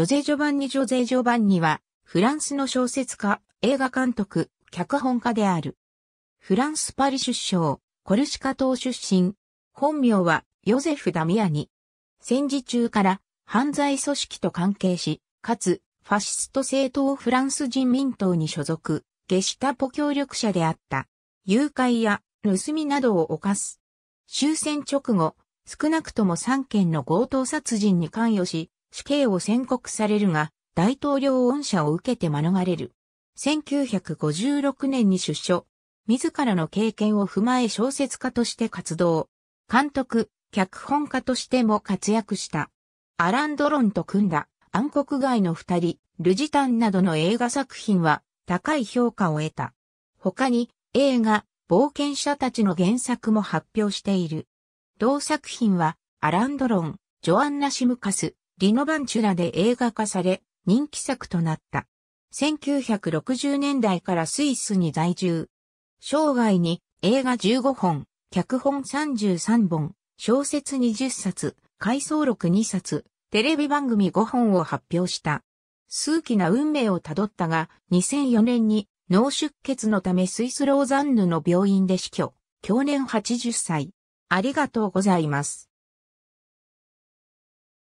ジョゼ・ジョバンニ・ジョゼ・ジョバンニは、フランスの小説家、映画監督、脚本家である。フランス・パリ出生、コルシカ島出身。本名は、ヨゼフ・ダミアニ。戦時中から、犯罪組織と関係し、かつ、ファシスト政党フランス人民党に所属、ゲシュタポ協力者であった。誘拐や、盗みなどを犯す。終戦直後、少なくとも3件の強盗殺人に関与し、死刑を宣告されるが、大統領恩赦を受けて免れる。1956年に出所。自らの経験を踏まえ小説家として活動。監督、脚本家としても活躍した。アラン・ドロンと組んだ暗黒街の二人、ルジタンなどの映画作品は高い評価を得た。他に映画、冒険者たちの原作も発表している。同作品は、アラン・ドロン、ジョアンナ・シムカス、リノバンチュラで映画化され、人気作となった。1960年代からスイスに在住。生涯に映画15本、脚本33本、小説20冊、回想録2冊、テレビ番組5本を発表した。数奇な運命をたどったが、2004年に脳出血のためスイスローザンヌの病院で死去。去年80歳。ありがとうございます。